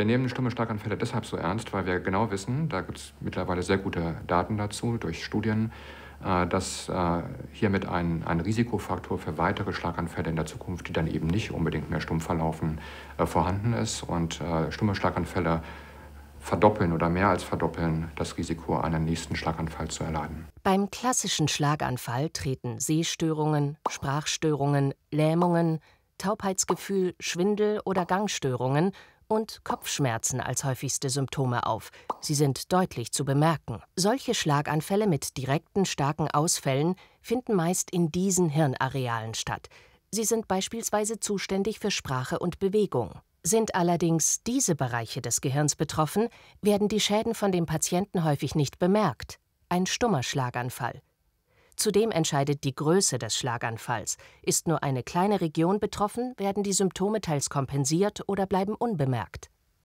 Wir nehmen stumme Schlaganfälle deshalb so ernst, weil wir genau wissen, da gibt es mittlerweile sehr gute Daten dazu durch Studien, äh, dass äh, hiermit ein, ein Risikofaktor für weitere Schlaganfälle in der Zukunft, die dann eben nicht unbedingt mehr stumm verlaufen, äh, vorhanden ist. Und stumme Schlaganfälle verdoppeln oder mehr als verdoppeln das Risiko, einen nächsten Schlaganfall zu erleiden. Beim klassischen Schlaganfall treten Sehstörungen, Sprachstörungen, Lähmungen, Taubheitsgefühl, Schwindel oder Gangstörungen und Kopfschmerzen als häufigste Symptome auf. Sie sind deutlich zu bemerken. Solche Schlaganfälle mit direkten starken Ausfällen finden meist in diesen Hirnarealen statt. Sie sind beispielsweise zuständig für Sprache und Bewegung. Sind allerdings diese Bereiche des Gehirns betroffen, werden die Schäden von dem Patienten häufig nicht bemerkt. Ein stummer Schlaganfall. Zudem entscheidet die Größe des Schlaganfalls. Ist nur eine kleine Region betroffen, werden die Symptome teils kompensiert oder bleiben unbemerkt.